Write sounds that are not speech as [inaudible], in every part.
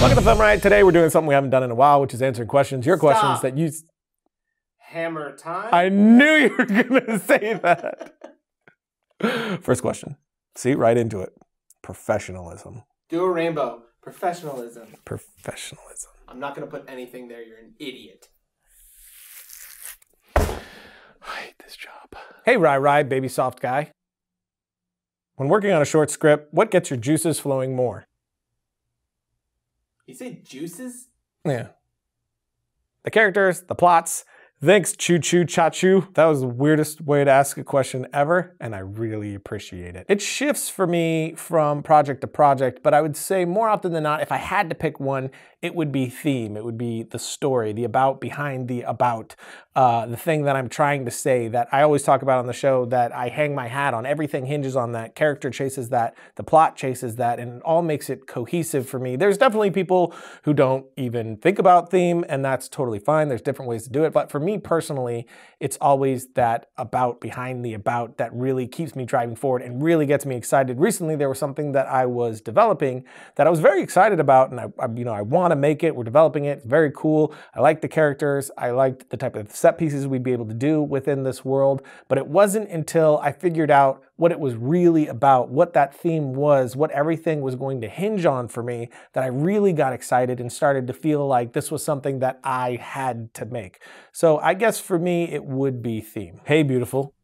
Welcome to Thumb Riot. Today we're doing something we haven't done in a while, which is answering questions. Your Stop. questions that you. Hammer time. I knew you were [laughs] going to say that. First question. See, right into it. Professionalism. Do a rainbow. Professionalism. Professionalism. I'm not going to put anything there. You're an idiot. I hate this job. Hey, Rai Rai, baby soft guy. When working on a short script, what gets your juices flowing more? You say juices? Yeah. The characters, the plots, Thanks, Choo Choo choo. That was the weirdest way to ask a question ever, and I really appreciate it. It shifts for me from project to project, but I would say more often than not, if I had to pick one, it would be theme. It would be the story, the about behind the about, uh, the thing that I'm trying to say that I always talk about on the show that I hang my hat on. Everything hinges on that. Character chases that, the plot chases that, and it all makes it cohesive for me. There's definitely people who don't even think about theme, and that's totally fine. There's different ways to do it, but for me, me personally, it's always that about behind the about that really keeps me driving forward and really gets me excited. Recently, there was something that I was developing that I was very excited about, and I, I you know, I want to make it. We're developing it. very cool. I liked the characters. I liked the type of set pieces we'd be able to do within this world. But it wasn't until I figured out what it was really about, what that theme was, what everything was going to hinge on for me, that I really got excited and started to feel like this was something that I had to make. So I guess for me, it would be theme. Hey, beautiful.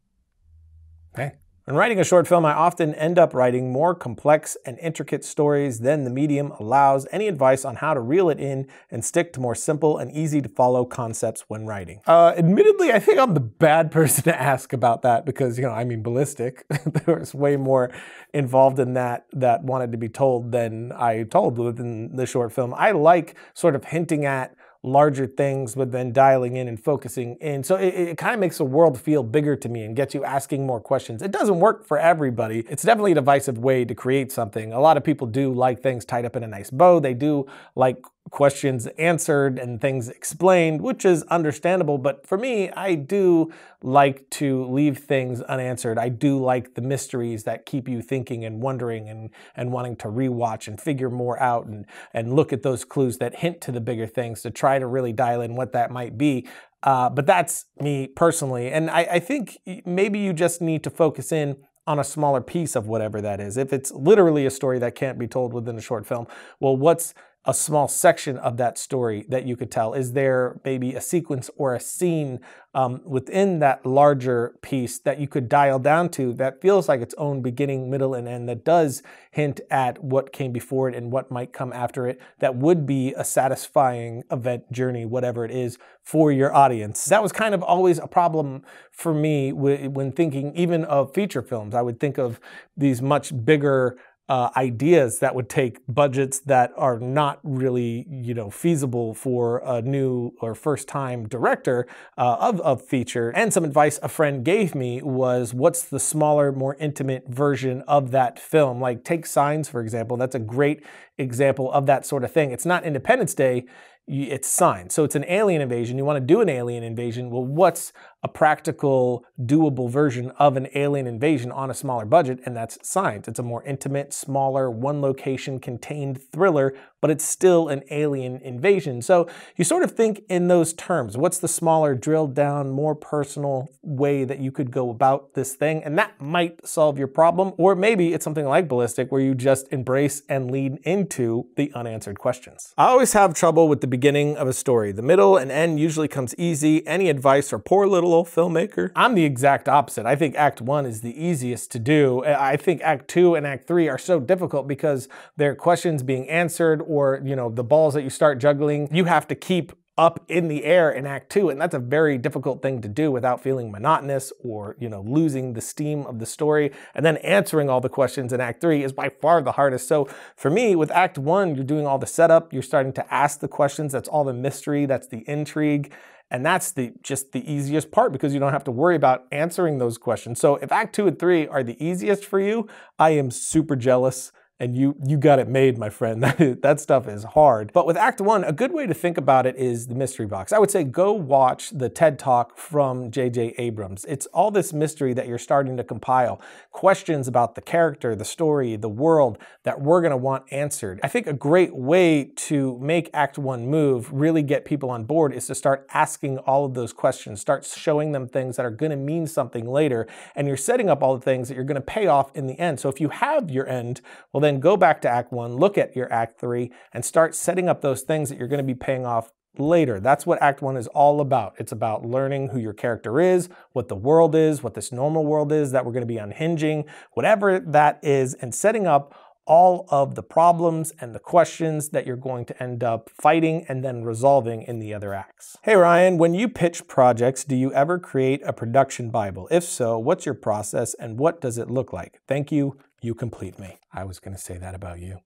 Hey. When writing a short film, I often end up writing more complex and intricate stories than the medium allows. Any advice on how to reel it in and stick to more simple and easy to follow concepts when writing? Uh, admittedly, I think I'm the bad [laughs] person to ask about that because, you know, I mean, ballistic. [laughs] there was way more involved in that that wanted to be told than I told within the short film. I like sort of hinting at larger things, but then dialing in and focusing in. So it, it kind of makes the world feel bigger to me and gets you asking more questions. It doesn't work for everybody. It's definitely a divisive way to create something. A lot of people do like things tied up in a nice bow. They do like questions answered and things explained, which is understandable. But for me, I do like to leave things unanswered. I do like the mysteries that keep you thinking and wondering and, and wanting to rewatch and figure more out and, and look at those clues that hint to the bigger things to try to really dial in what that might be. Uh, but that's me personally. And I, I think maybe you just need to focus in on a smaller piece of whatever that is. If it's literally a story that can't be told within a short film, well, what's a small section of that story that you could tell? Is there maybe a sequence or a scene um, within that larger piece that you could dial down to that feels like its own beginning, middle, and end that does hint at what came before it and what might come after it that would be a satisfying event journey, whatever it is, for your audience? That was kind of always a problem for me when thinking even of feature films. I would think of these much bigger uh, ideas that would take budgets that are not really you know feasible for a new or first time director uh, of a feature and some advice a friend gave me was what's the smaller more intimate version of that film like take signs for example that's a great example of that sort of thing it's not independence day it's signed. So it's an alien invasion. You want to do an alien invasion. Well, what's a practical, doable version of an alien invasion on a smaller budget? And that's signed. It's a more intimate, smaller, one location contained thriller but it's still an alien invasion. So you sort of think in those terms. What's the smaller, drilled down, more personal way that you could go about this thing? And that might solve your problem. Or maybe it's something like ballistic where you just embrace and lean into the unanswered questions. I always have trouble with the beginning of a story. The middle and end usually comes easy. Any advice or poor little old filmmaker? I'm the exact opposite. I think act one is the easiest to do. I think act two and act three are so difficult because they're questions being answered or you know the balls that you start juggling, you have to keep up in the air in act two and that's a very difficult thing to do without feeling monotonous or you know losing the steam of the story and then answering all the questions in act three is by far the hardest so for me with act one you're doing all the setup you're starting to ask the questions that's all the mystery that's the intrigue and that's the just the easiest part because you don't have to worry about answering those questions so if act two and three are the easiest for you i am super jealous and you you got it made, my friend. [laughs] That, that stuff is hard. But with Act One, a good way to think about it is the mystery box. I would say go watch the TED Talk from J.J. Abrams. It's all this mystery that you're starting to compile, questions about the character, the story, the world that we're gonna want answered. I think a great way to make Act One move, really get people on board, is to start asking all of those questions, start showing them things that are gonna mean something later, and you're setting up all the things that you're gonna pay off in the end. So if you have your end, well, then go back to Act 1, look at your Act 3, and start setting up those things that you're going to be paying off later. That's what Act 1 is all about. It's about learning who your character is, what the world is, what this normal world is that we're going to be unhinging, whatever that is, and setting up all of the problems and the questions that you're going to end up fighting and then resolving in the other acts. Hey Ryan, when you pitch projects, do you ever create a production Bible? If so, what's your process and what does it look like? Thank you you complete me. I was going to say that about you,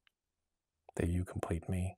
that you complete me.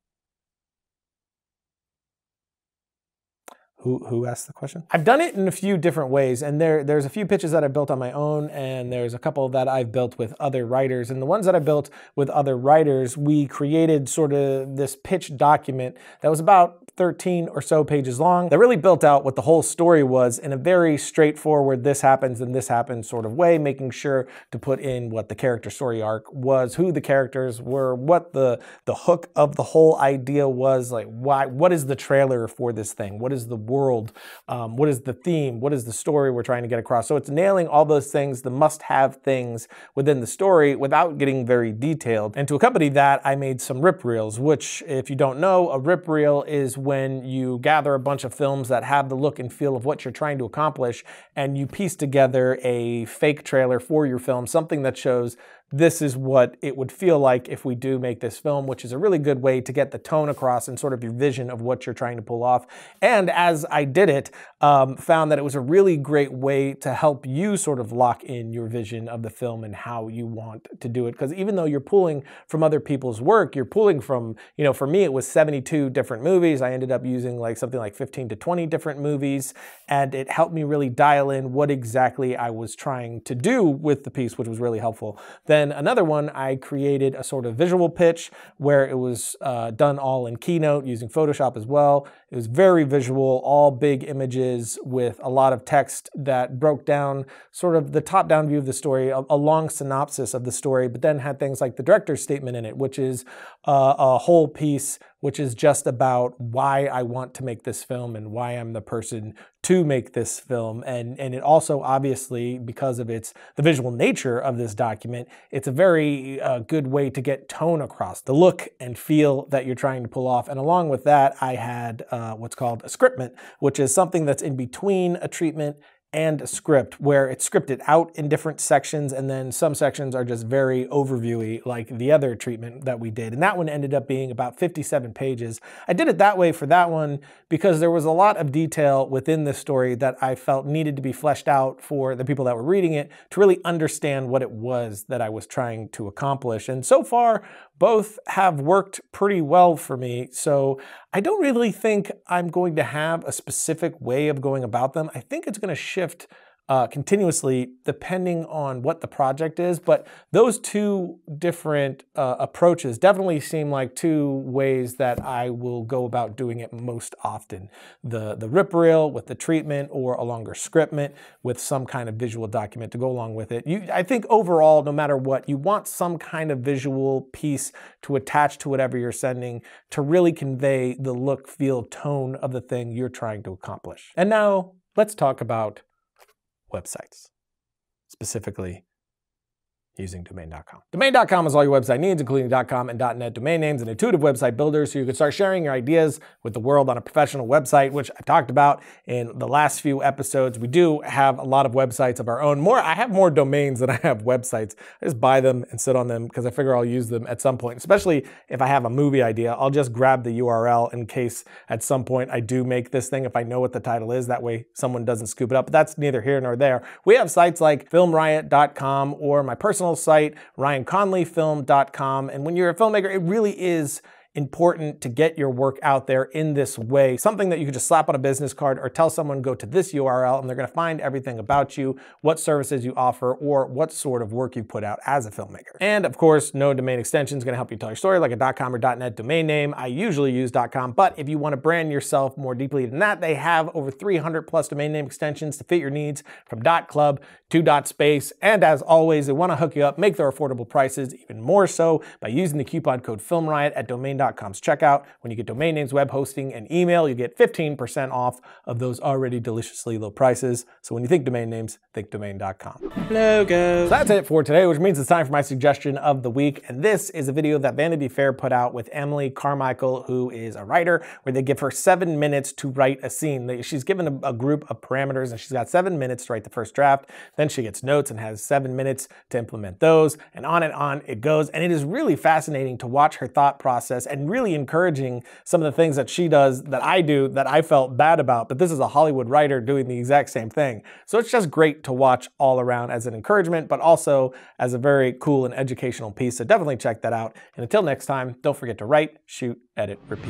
Who, who asked the question? I've done it in a few different ways, and there there's a few pitches that I've built on my own, and there's a couple that I've built with other writers. And the ones that I built with other writers, we created sort of this pitch document that was about 13 or so pages long that really built out what the whole story was in a very straightforward this happens and this happens sort of way, making sure to put in what the character story arc was, who the characters were, what the the hook of the whole idea was, like why what is the trailer for this thing? What is the world? Um, what is the theme? What is the story we're trying to get across? So it's nailing all those things, the must have things within the story without getting very detailed. And to accompany that, I made some rip reels, which, if you don't know, a rip reel is when you gather a bunch of films that have the look and feel of what you're trying to accomplish and you piece together a fake trailer for your film, something that shows this is what it would feel like if we do make this film, which is a really good way to get the tone across and sort of your vision of what you're trying to pull off. And as I did it, um, found that it was a really great way to help you sort of lock in your vision of the film and how you want to do it. Because even though you're pulling from other people's work, you're pulling from, you know, for me, it was 72 different movies. I ended up using like something like 15 to 20 different movies. And it helped me really dial in what exactly I was trying to do with the piece, which was really helpful. Then then another one, I created a sort of visual pitch where it was uh, done all in Keynote using Photoshop as well. It was very visual, all big images with a lot of text that broke down sort of the top down view of the story, a, a long synopsis of the story, but then had things like the director's statement in it, which is uh, a whole piece which is just about why I want to make this film and why I'm the person to make this film. And, and it also, obviously, because of its the visual nature of this document, it's a very uh, good way to get tone across, the look and feel that you're trying to pull off. And along with that, I had uh, what's called a scriptment, which is something that's in between a treatment and a script where it's scripted out in different sections and then some sections are just very overviewy like the other treatment that we did and that one ended up being about 57 pages i did it that way for that one because there was a lot of detail within this story that i felt needed to be fleshed out for the people that were reading it to really understand what it was that i was trying to accomplish and so far both have worked pretty well for me so I don't really think I'm going to have a specific way of going about them. I think it's gonna shift uh, continuously depending on what the project is. But those two different uh, approaches definitely seem like two ways that I will go about doing it most often. The, the rip reel with the treatment or a longer scriptment with some kind of visual document to go along with it. You, I think overall, no matter what, you want some kind of visual piece to attach to whatever you're sending to really convey the look, feel, tone of the thing you're trying to accomplish. And now let's talk about websites, specifically using domain.com. Domain.com is all your website needs, including .com and .net domain names, and intuitive website builder so you can start sharing your ideas with the world on a professional website, which I've talked about in the last few episodes. We do have a lot of websites of our own. More, I have more domains than I have websites. I just buy them and sit on them because I figure I'll use them at some point, especially if I have a movie idea. I'll just grab the URL in case at some point I do make this thing if I know what the title is. That way someone doesn't scoop it up, but that's neither here nor there. We have sites like filmriot.com or my personal personal site, ryanconleyfilm.com. And when you're a filmmaker, it really is important to get your work out there in this way. Something that you could just slap on a business card or tell someone go to this URL and they're going to find everything about you, what services you offer, or what sort of work you put out as a filmmaker. And of course, no domain extension is going to help you tell your story like a .com or .net domain name. I usually use .com, but if you want to brand yourself more deeply than that, they have over 300 plus domain name extensions to fit your needs from .club to .space. And as always, they want to hook you up, make their affordable prices even more so by using the coupon code FilmRiot at domain.com com's checkout. When you get domain names, web hosting, and email, you get 15% off of those already deliciously low prices. So when you think domain names, think domain.com. Logo. So that's it for today, which means it's time for my suggestion of the week. And this is a video that Vanity Fair put out with Emily Carmichael, who is a writer, where they give her seven minutes to write a scene. She's given a, a group of parameters and she's got seven minutes to write the first draft. Then she gets notes and has seven minutes to implement those. And on and on it goes. And it is really fascinating to watch her thought process and really encouraging some of the things that she does that I do that I felt bad about. But this is a Hollywood writer doing the exact same thing. So it's just great to watch all around as an encouragement, but also as a very cool and educational piece. So definitely check that out. And until next time, don't forget to write, shoot, edit, repeat.